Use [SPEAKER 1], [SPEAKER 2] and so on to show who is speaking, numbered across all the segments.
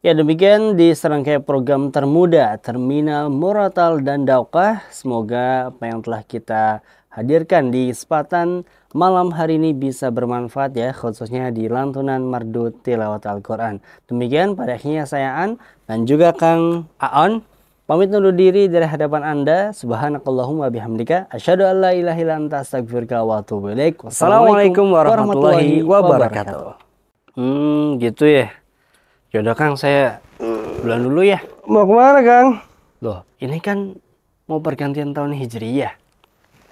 [SPEAKER 1] Ya demikian di serangkaian program termuda Terminal Moratal dan Daukah. Semoga apa yang telah kita hadirkan di kesempatan malam hari ini bisa bermanfaat ya khususnya di lantunan merdu tilawat Al-Quran. Demikian pada akhirnya saya An dan juga Kang Aon. Pamit undur diri dari hadapan Anda. Subhanakallahumma bihamdika. Asyadu an la astagfirullah wa atubu Wassalamualaikum warahmatullahi wabarakatuh. Hmm gitu ya. Yaudah Kang, saya bulan dulu ya. Mau kemana Kang? Loh, ini kan mau pergantian tahun Hijriyah.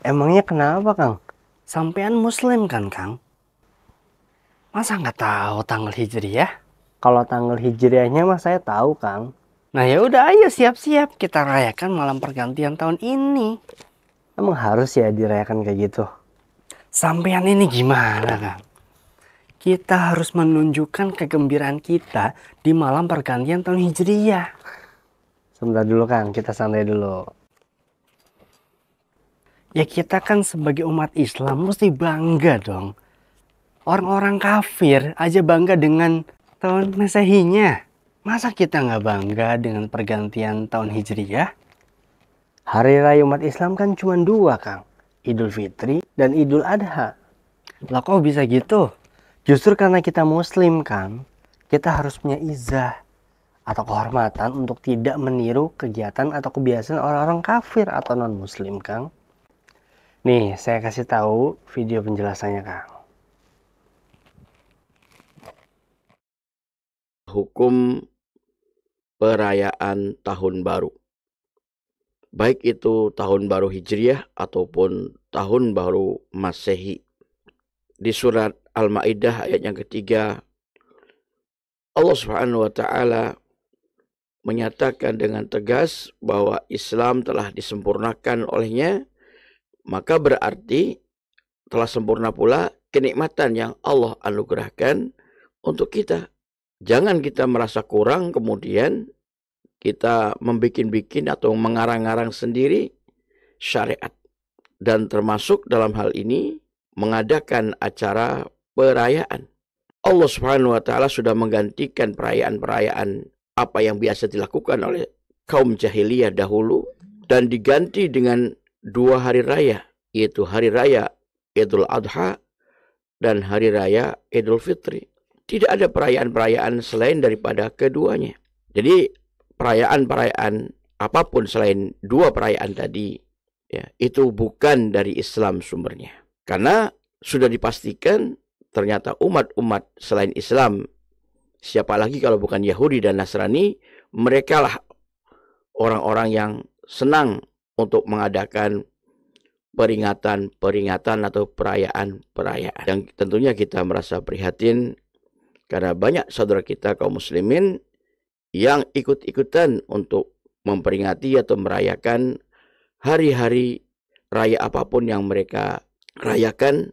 [SPEAKER 1] Emangnya kenapa Kang? Sampean Muslim kan Kang? Masa nggak tahu tanggal Hijriyah? Kalau tanggal Hijriyahnya mah saya tahu Kang. Nah ya udah ayo siap-siap kita rayakan malam pergantian tahun ini. Emang harus ya dirayakan kayak gitu? Sampean ini gimana Kang? kita harus menunjukkan kegembiraan kita di malam pergantian tahun Hijriah. Sebentar dulu Kang, kita santai dulu. Ya kita kan sebagai umat Islam mesti bangga dong. Orang-orang kafir aja bangga dengan tahun Masehinya. Masa kita nggak bangga dengan pergantian tahun Hijriah? Hari raya umat Islam kan cuma dua, Kang. Idul Fitri dan Idul Adha. Lah kok bisa gitu? Justru karena kita muslim kan, kita harus punya izah atau kehormatan untuk tidak meniru kegiatan atau kebiasaan orang-orang kafir atau non-muslim, Kang. Nih, saya kasih tahu video penjelasannya, Kang.
[SPEAKER 2] Hukum perayaan tahun baru. Baik itu tahun baru Hijriah ataupun tahun baru Masehi. Di surat Al-Maidah ayat yang ketiga Allah Subhanahu wa taala menyatakan dengan tegas bahwa Islam telah disempurnakan olehnya maka berarti telah sempurna pula kenikmatan yang Allah anugerahkan untuk kita. Jangan kita merasa kurang kemudian kita membuat bikin atau mengarang-arang sendiri syariat. Dan termasuk dalam hal ini mengadakan acara perayaan. Allah Subhanahu wa taala sudah menggantikan perayaan-perayaan apa yang biasa dilakukan oleh kaum jahiliyah dahulu dan diganti dengan dua hari raya yaitu hari raya Idul Adha dan hari raya Idul Fitri. Tidak ada perayaan-perayaan selain daripada keduanya. Jadi perayaan-perayaan apapun selain dua perayaan tadi ya itu bukan dari Islam sumbernya. Karena sudah dipastikan ternyata umat-umat selain Islam, siapa lagi kalau bukan Yahudi dan Nasrani, mereka lah orang-orang yang senang untuk mengadakan peringatan-peringatan atau perayaan-perayaan. Yang tentunya kita merasa prihatin karena banyak saudara kita kaum muslimin yang ikut-ikutan untuk memperingati atau merayakan hari-hari raya apapun yang mereka rayakan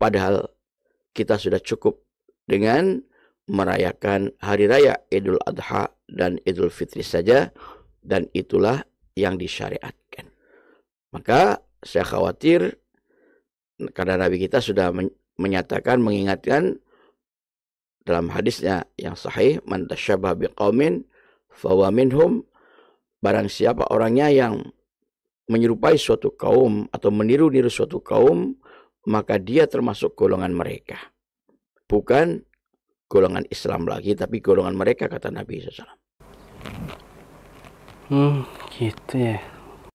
[SPEAKER 2] padahal kita sudah cukup dengan merayakan hari raya Idul Adha dan Idul Fitri saja dan itulah yang disyariatkan. Maka saya khawatir karena Nabi kita sudah menyatakan mengingatkan dalam hadisnya yang sahih man tasyabaha biqaumin fawa minhum barang siapa orangnya yang menyerupai suatu kaum atau meniru-niru suatu kaum maka dia termasuk golongan mereka. Bukan golongan Islam lagi, tapi golongan mereka kata Nabi SAW.
[SPEAKER 1] Hmm, gitu ya.